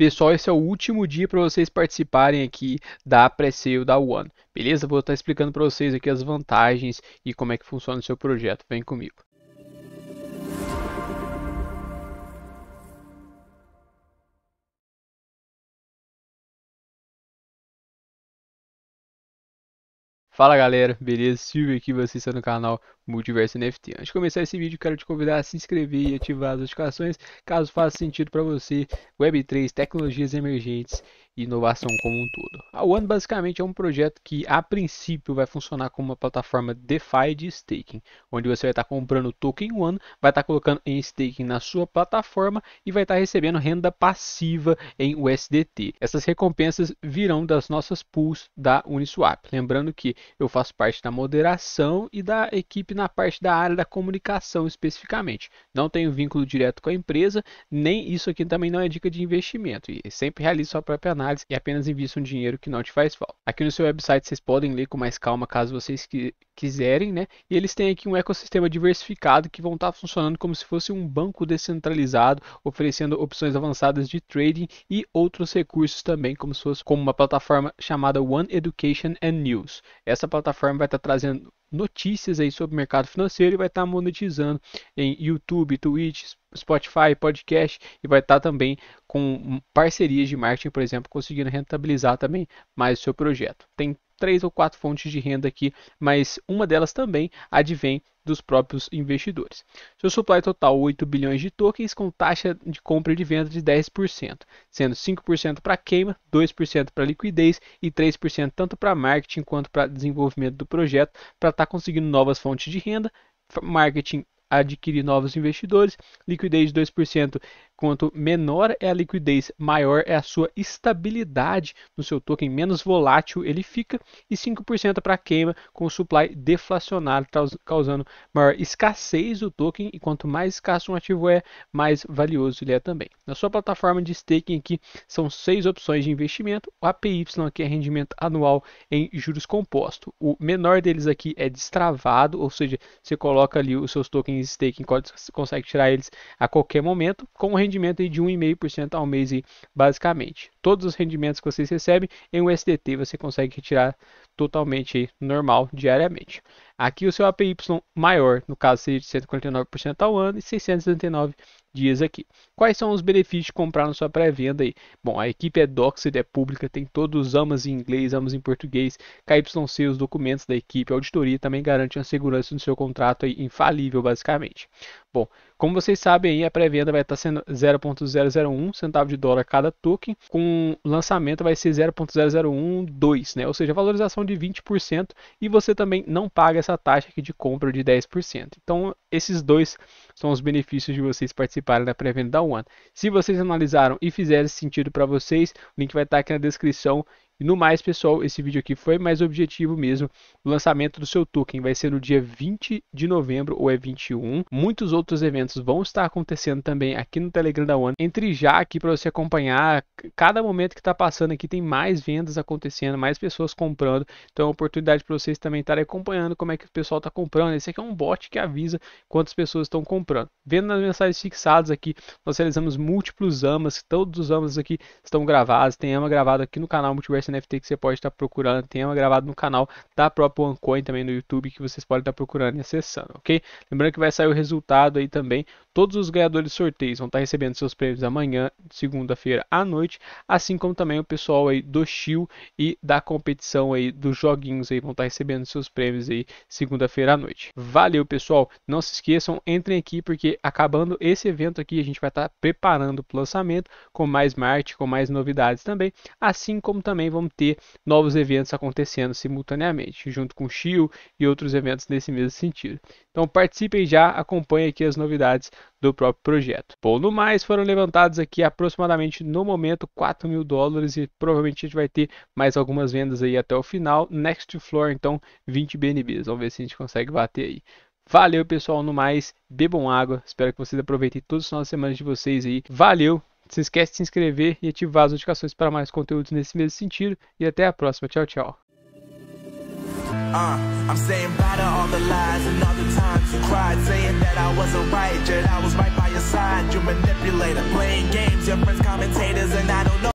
Pessoal, esse é o último dia para vocês participarem aqui da pré-sale da One. Beleza? Vou estar explicando para vocês aqui as vantagens e como é que funciona o seu projeto. Vem comigo. Fala galera, beleza? Silvio aqui, você está no canal Multiverso NFT. Antes de começar esse vídeo, quero te convidar a se inscrever e ativar as notificações, caso faça sentido para você, Web3, tecnologias emergentes inovação como um todo. A One basicamente é um projeto que a princípio vai funcionar como uma plataforma DeFi de staking, onde você vai estar comprando o token One, vai estar colocando em staking na sua plataforma e vai estar recebendo renda passiva em USDT. Essas recompensas virão das nossas pools da Uniswap. Lembrando que eu faço parte da moderação e da equipe na parte da área da comunicação especificamente. Não tenho vínculo direto com a empresa, nem isso aqui também não é dica de investimento. E sempre realizo sua própria análise análise e apenas invista um dinheiro que não te faz falta. Aqui no seu website vocês podem ler com mais calma caso vocês que, quiserem, né? E eles têm aqui um ecossistema diversificado que vão estar funcionando como se fosse um banco descentralizado, oferecendo opções avançadas de trading e outros recursos também, como se fosse como uma plataforma chamada One Education and News. Essa plataforma vai estar trazendo notícias aí sobre o mercado financeiro e vai estar monetizando em YouTube, Twitch, Spotify, podcast e vai estar tá também com parcerias de marketing, por exemplo, conseguindo rentabilizar também mais o seu projeto. Tem três ou quatro fontes de renda aqui, mas uma delas também advém dos próprios investidores. Seu supply total 8 bilhões de tokens com taxa de compra e de venda de 10%, sendo 5% para queima, 2% para liquidez e 3% tanto para marketing quanto para desenvolvimento do projeto, para estar tá conseguindo novas fontes de renda, marketing adquirir novos investidores, liquidez de 2% Quanto menor é a liquidez, maior é a sua estabilidade no seu token, menos volátil ele fica, e 5% para queima com o supply deflacionário, causando maior escassez do token, e quanto mais escasso um ativo é, mais valioso ele é também. Na sua plataforma de staking aqui são seis opções de investimento, o APY aqui é rendimento anual em juros compostos. O menor deles aqui é destravado, ou seja, você coloca ali os seus tokens staking, consegue tirar eles a qualquer momento, com rendimento de 1,5% ao mês, basicamente. Todos os rendimentos que vocês recebem em USDT você consegue retirar totalmente normal diariamente. Aqui o seu APY maior, no caso seria de 149% ao ano e 679 dias aqui. Quais são os benefícios de comprar na sua pré-venda aí? Bom, a equipe é Doxed, é pública, tem todos os AMAs em inglês, AMAs em português, KYC, os documentos da equipe, a auditoria também garante uma segurança no seu contrato aí, infalível basicamente. Bom, como vocês sabem aí, a pré-venda vai estar sendo 0.001 centavo de dólar cada token, com lançamento vai ser 0.0012, né? Ou seja, a valorização de 20% e você também não paga essa taxa aqui de compra de 10%. Então, esses dois são os benefícios de vocês participarem da pré-venda da One. Se vocês analisaram e fizeram sentido para vocês, o link vai estar aqui na descrição e no mais, pessoal, esse vídeo aqui foi mais objetivo mesmo. O lançamento do seu token vai ser no dia 20 de novembro ou é 21. Muitos outros eventos vão estar acontecendo também aqui no Telegram da One. Entre já aqui para você acompanhar cada momento que está passando aqui tem mais vendas acontecendo, mais pessoas comprando. Então, é uma oportunidade para vocês também estarem acompanhando como é que o pessoal está comprando. Esse aqui é um bot que avisa quantas pessoas estão comprando. Vendo nas mensagens fixadas aqui, nós realizamos múltiplos amas, todos os amas aqui estão gravados. Tem ama gravado aqui no canal Multiverso NFT que você pode estar tá procurando. Tem uma gravada no canal da própria OneCoin também no YouTube que vocês podem estar tá procurando e acessando, ok? Lembrando que vai sair o resultado aí também Todos os ganhadores de sorteios vão estar recebendo seus prêmios amanhã, segunda-feira à noite, assim como também o pessoal aí do Chill e da competição aí dos joguinhos aí vão estar recebendo seus prêmios aí segunda-feira à noite. Valeu, pessoal. Não se esqueçam, entrem aqui porque acabando esse evento aqui, a gente vai estar preparando o lançamento com mais Marte, com mais novidades também, assim como também vamos ter novos eventos acontecendo simultaneamente, junto com o Chill e outros eventos nesse mesmo sentido. Então participem já, acompanhem aqui as novidades do próprio projeto. Bom, no mais foram levantados aqui aproximadamente no momento 4 mil dólares e provavelmente a gente vai ter mais algumas vendas aí até o final. Next floor, então 20 BNBs. Vamos ver se a gente consegue bater aí. Valeu, pessoal. No mais, bebam água. Espero que vocês aproveitem todas as semanas de semana de vocês aí. Valeu. Se esquece de se inscrever e ativar as notificações para mais conteúdos nesse mesmo sentido. E até a próxima. Tchau, tchau. Uh, I'm saying bye to all the lies and all the times you cried Saying that I wasn't right, yet I was right by your side You manipulator, playing games, your friends commentators and I don't know